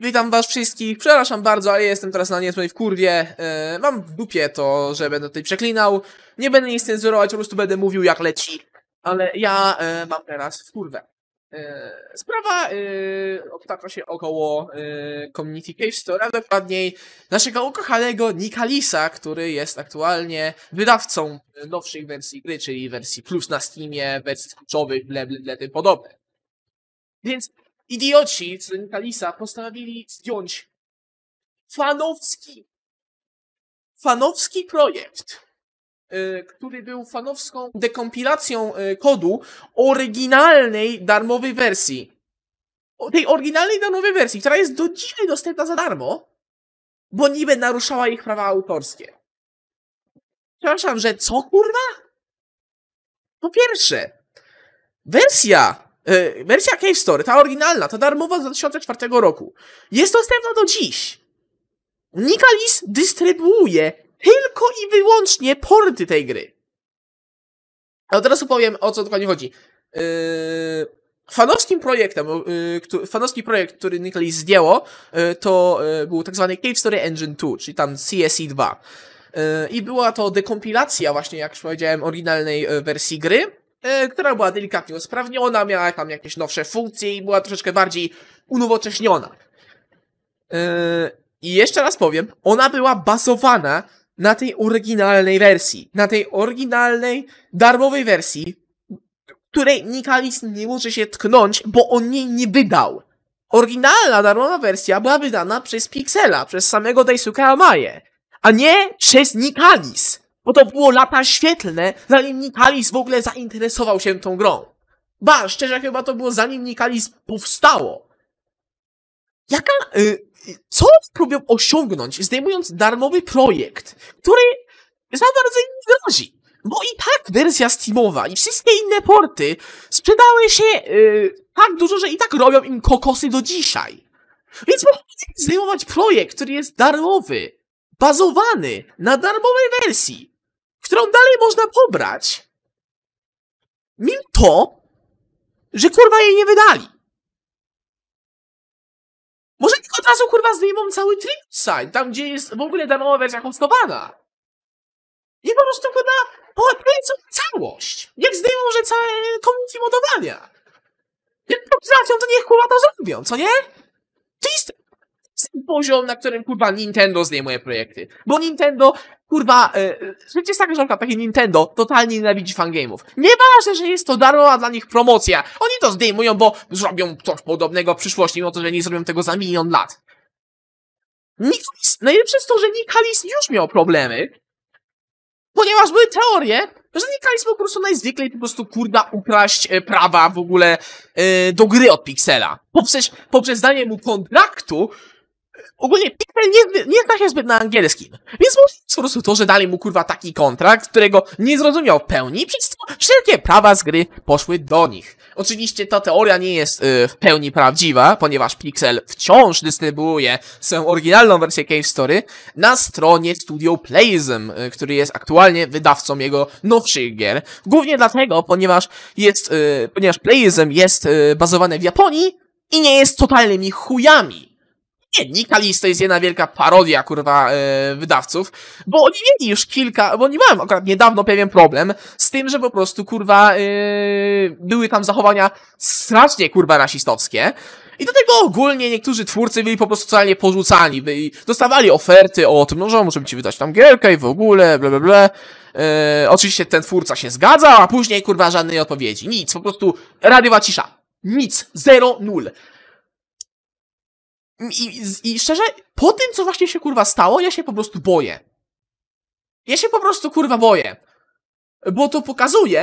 Witam was wszystkich, przepraszam bardzo, ale jestem teraz na niezłej w kurwie, yy, e, mam w dupie to, że będę tutaj przeklinał, nie będę nic cenzurować, po prostu będę mówił jak leci, ale ja yy, mam teraz w kurwę. Yy, sprawa yy, obtacza się około yy, Community Cave Store, a dokładniej naszego ukochanego Nikalisa, który jest aktualnie wydawcą nowszych wersji gry, czyli wersji plus na Steamie, wersji kluczowych, ble, ble, ble, tym podobne. Więc Idioci z Rynkalisa postanowili zdjąć fanowski, fanowski projekt, y, który był fanowską dekompilacją y, kodu oryginalnej darmowej wersji. O, tej oryginalnej darmowej wersji, która jest do dzisiaj dostępna za darmo, bo niby naruszała ich prawa autorskie. Przepraszam, że co kurwa? Po pierwsze, wersja E, wersja Cave Story, ta oryginalna, ta darmowa z 2004 roku, jest dostępna do dziś. Nikalis dystrybuuje tylko i wyłącznie porty tej gry. A teraz opowiem, o co dokładnie chodzi. Yy, fanowskim projektem, yy, e, który, fanowski projekt, który Nikalis zdjęło, yy, to yy, był tak zwany Cave Story Engine 2, czyli tam CSE 2. I była to dekompilacja właśnie, jak już powiedziałem, oryginalnej wersji gry, E, która była delikatnie usprawniona, miała tam jakieś nowsze funkcje i była troszeczkę bardziej unowocześniona. E, I jeszcze raz powiem, ona była bazowana na tej oryginalnej wersji, na tej oryginalnej, darmowej wersji, której Nikalis nie może się tknąć, bo on jej nie wydał. Oryginalna, darmowa wersja była wydana przez Pixela, przez samego Daisuke Amaje, a nie przez Nikalis. Bo to było lata świetlne, zanim Nikalis w ogóle zainteresował się tą grą. Ba, szczerze chyba to było zanim Nikalis powstało. Jaka, y, co próbują osiągnąć, zdejmując darmowy projekt, który za bardzo im nie grozi? Bo i tak wersja Steamowa i wszystkie inne porty sprzedały się y, tak dużo, że i tak robią im kokosy do dzisiaj. Więc mogą zdejmować projekt, który jest darmowy, bazowany na darmowej wersji którą dalej można pobrać, mimo to, że kurwa jej nie wydali. Może tylko od razu kurwa zdejmą cały trip tam gdzie jest w ogóle darmowa wersja hostowana. I po prostu kurwa połatwiającą całość. Jak zdejmą, że całe community modowania. Jak to to niech kurwa to zrobią, co nie? To jest poziom, na którym kurwa Nintendo zdejmuje projekty. Bo Nintendo, kurwa, yy, jest taka żonka, takie Nintendo totalnie nienawidzi fangame'ów. Nieważne, że jest to darmowa dla nich promocja. Oni to zdejmują, bo zrobią coś podobnego w przyszłości, mimo to, że nie zrobią tego za milion lat. Nikolis, najlepsze no jest to, że Nikolis już miał problemy, ponieważ były teorie, że Nikolis po prostu najzwyklej po prostu kurda ukraść e, prawa w ogóle e, do gry od Pixela. Poprzez, poprzez danie mu kontraktu, ogólnie Pickman nie, nie zna się zbyt na angielskim, więc może po prostu to, że dali mu kurwa taki kontrakt, którego nie zrozumiał w pełni, przez co wszelkie prawa z gry poszły do nich. Oczywiście ta teoria nie jest y, w pełni prawdziwa, ponieważ Pixel wciąż dystrybuuje swoją oryginalną wersję Cave Story na stronie Studio Playism, y, który jest aktualnie wydawcą jego nowszych gier. Głównie dlatego, ponieważ jest, y, ponieważ Playism jest bazowane w Japonii i nie jest totalnymi chujami. Nie, Nikalis to jest jedna wielka parodia, kurwa, yy, wydawców, bo oni mieli już kilka, bo oni mają akurat niedawno pewien problem z tym, że po prostu, kurwa, yy, były tam zachowania strasznie, kurwa, rasistowskie. I do tego ogólnie niektórzy twórcy byli po prostu totalnie porzucani, by, dostawali oferty o tym, no, że możemy ci wydać tam gierkę i w ogóle, bla, bla, bla. E, oczywiście ten twórca się zgadzał, a później, kurwa, żadnej odpowiedzi. Nic, po prostu radiowa cisza. Nic, zero, nul. I, I szczerze, po tym, co właśnie się kurwa stało, ja się po prostu boję. Ja się po prostu kurwa boję. Bo to pokazuje,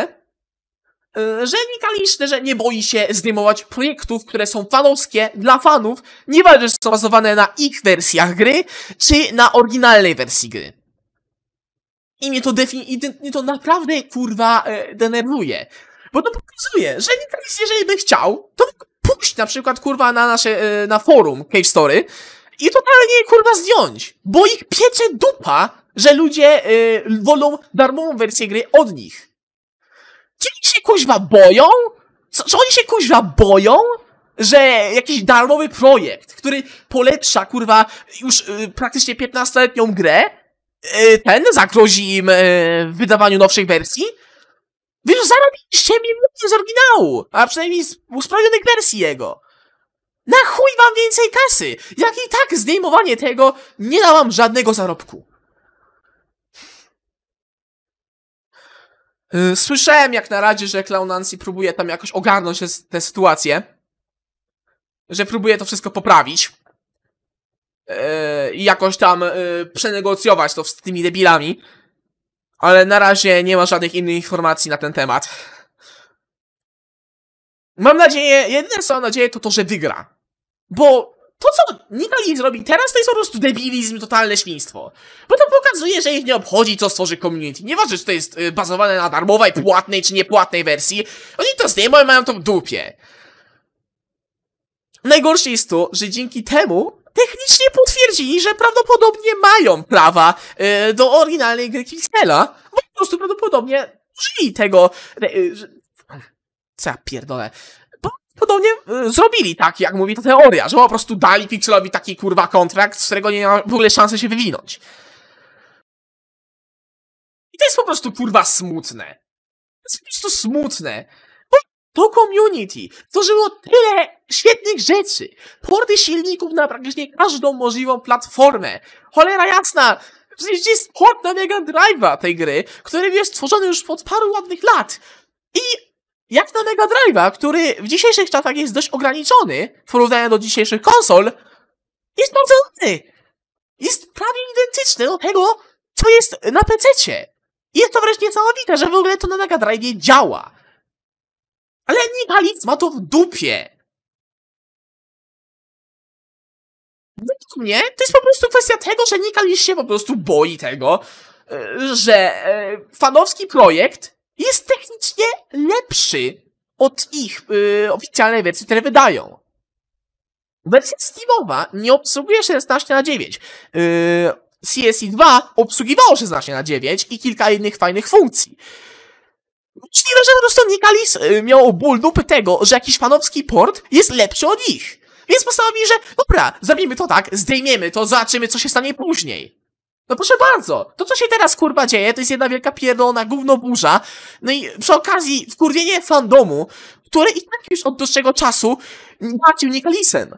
e, że Nikali szczerze nie boi się zdejmować projektów, które są fanowskie dla fanów, nieważne, czy są bazowane na ich wersjach gry, czy na oryginalnej wersji gry. I mnie to mnie to naprawdę kurwa e, denerwuje. Bo to pokazuje, że Nikali jeżeli by chciał, to wrócić na przykład, kurwa, na nasze, e, na forum Cave Story i totalnie, kurwa, zdjąć, bo ich piecze dupa, że ludzie y, wolą darmową wersję gry od nich. Czy oni się, kuźwa, boją? Co, czy oni się, kuźwa, boją? że jakiś darmowy projekt, który polepsza, kurwa, już y, praktycznie 15-letnią grę, y, ten zagrozi im y, w wydawaniu nowszych wersji, Wy już zarobiliście miliony z oryginału, a przynajmniej z usprawnionych wersji jego. Na chuj wam więcej kasy, jak i tak zdejmowanie tego nie da wam żadnego zarobku. Y, słyszałem jak na razie, że Clown Nancy próbuje tam jakoś ogarnąć tę sytuację. Że próbuje to wszystko poprawić. Y, I jakoś tam y, przenegocjować to z tymi debilami. Ale na razie nie ma żadnych innych informacji na ten temat. Mam nadzieję, jedyne co mam nadzieję to to, że wygra. Bo to, co Nikali zrobi teraz, to jest po prostu debilizm, totalne świństwo. Bo to pokazuje, że ich nie obchodzi, co stworzy community. Nieważne, czy to jest y, bazowane na darmowej, płatnej, czy niepłatnej wersji. Oni to zdejmują i mają to w dupie. Najgorsze jest to, że dzięki temu technicznie potwierdzili, że prawdopodobnie mają prawa e, do oryginalnej gry Kingsela, bo po prostu prawdopodobnie użyli tego... E, e, co ja pierdolę podobnie e, zrobili tak, jak mówi ta teoria, że po prostu dali Pixelowi taki kurwa kontrakt, z którego nie ma w ogóle szansy się wywinąć. I to jest po prostu kurwa smutne. To jest po prostu smutne, to community tworzyło tyle świetnych rzeczy, porty silników na praktycznie każdą możliwą platformę. Cholera jasna, przecież jest port na Mega Drive'a tej gry, który jest stworzony już od paru ładnych lat. I jak na Mega Drive'a, który w dzisiejszych czasach jest dość ograniczony w porównaniu do dzisiejszych konsol, jest bardzo ładny. Jest prawie identyczny do tego, co jest na PC-cie. Jest to wreszcie niesamowite, że w ogóle to na Mega Drive działa. Ale Nigalic ma to w dupie! Według mnie to jest po prostu kwestia tego, że Nikalic się po prostu boi tego, e, że e, fanowski projekt jest technicznie lepszy od ich e, oficjalnej wersji, które wydają. Wersja Steamowa nie obsługuje 16 na 9. Yy, CSI 2 obsługiwało 16 na 9 i kilka innych fajnych funkcji. Możliwe, że po prostu Nikalis y, miał ból dupy tego, że jakiś panowski port jest lepszy od ich. Więc postanowili, że dobra, zrobimy to tak, zdejmiemy to, zobaczymy, co się stanie później. No proszę bardzo, to co się teraz kurwa dzieje, to jest jedna wielka pierdolona gównoburza. No i przy okazji wkurwienie fandomu, które i tak już od dłuższego czasu płacił Nikalisem.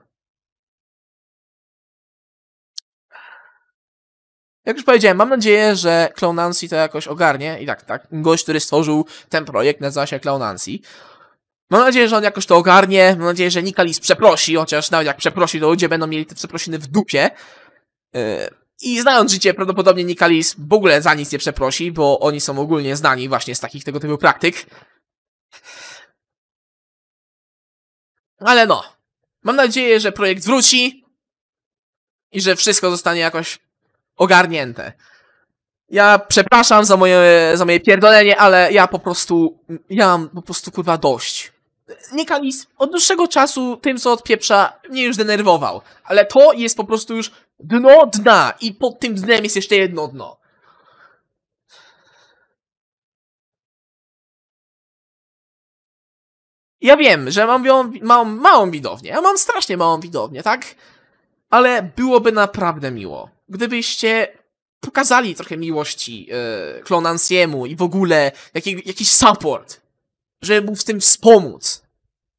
Jak już powiedziałem, mam nadzieję, że Clownancy to jakoś ogarnie. I tak, tak, gość, który stworzył ten projekt nazywa się Clownancy. Mam nadzieję, że on jakoś to ogarnie. Mam nadzieję, że Nikalis przeprosi, chociaż nawet jak przeprosi, to ludzie będą mieli te przeprosiny w dupie. Yy, I znając życie, prawdopodobnie Nikalis w ogóle za nic nie przeprosi, bo oni są ogólnie znani właśnie z takich tego typu praktyk. Ale no. Mam nadzieję, że projekt wróci i że wszystko zostanie jakoś ogarnięte. Ja przepraszam za moje, za moje pierdolenie, ale ja po prostu, ja mam po prostu kurwa dość. Nikalis od dłuższego czasu tym, co od pieprza mnie już denerwował. Ale to jest po prostu już dno dna i pod tym dnem jest jeszcze jedno dno. Ja wiem, że mam, mam małą widownię, ja mam strasznie małą widownię, tak? Ale byłoby naprawdę miło, gdybyście pokazali trochę miłości yy, e, Klonansiemu i w ogóle jakiś jakiś support, żeby mu w tym wspomóc,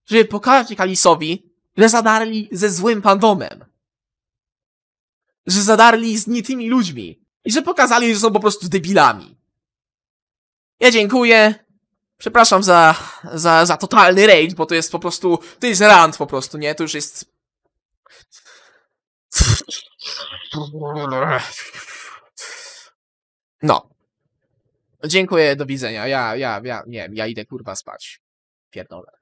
żeby pokazać Kalisowi, że zadarli ze złym fandomem, że zadarli z nietymi ludźmi i że pokazali, że są po prostu debilami. Ja dziękuję. Przepraszam za, za, za totalny raid, bo to jest po prostu, to jest rant po prostu, nie? To już jest... No. Dziękuję, do widzenia. Ja, ja, ja, nie, ja idę kurwa spać. Pierdolę.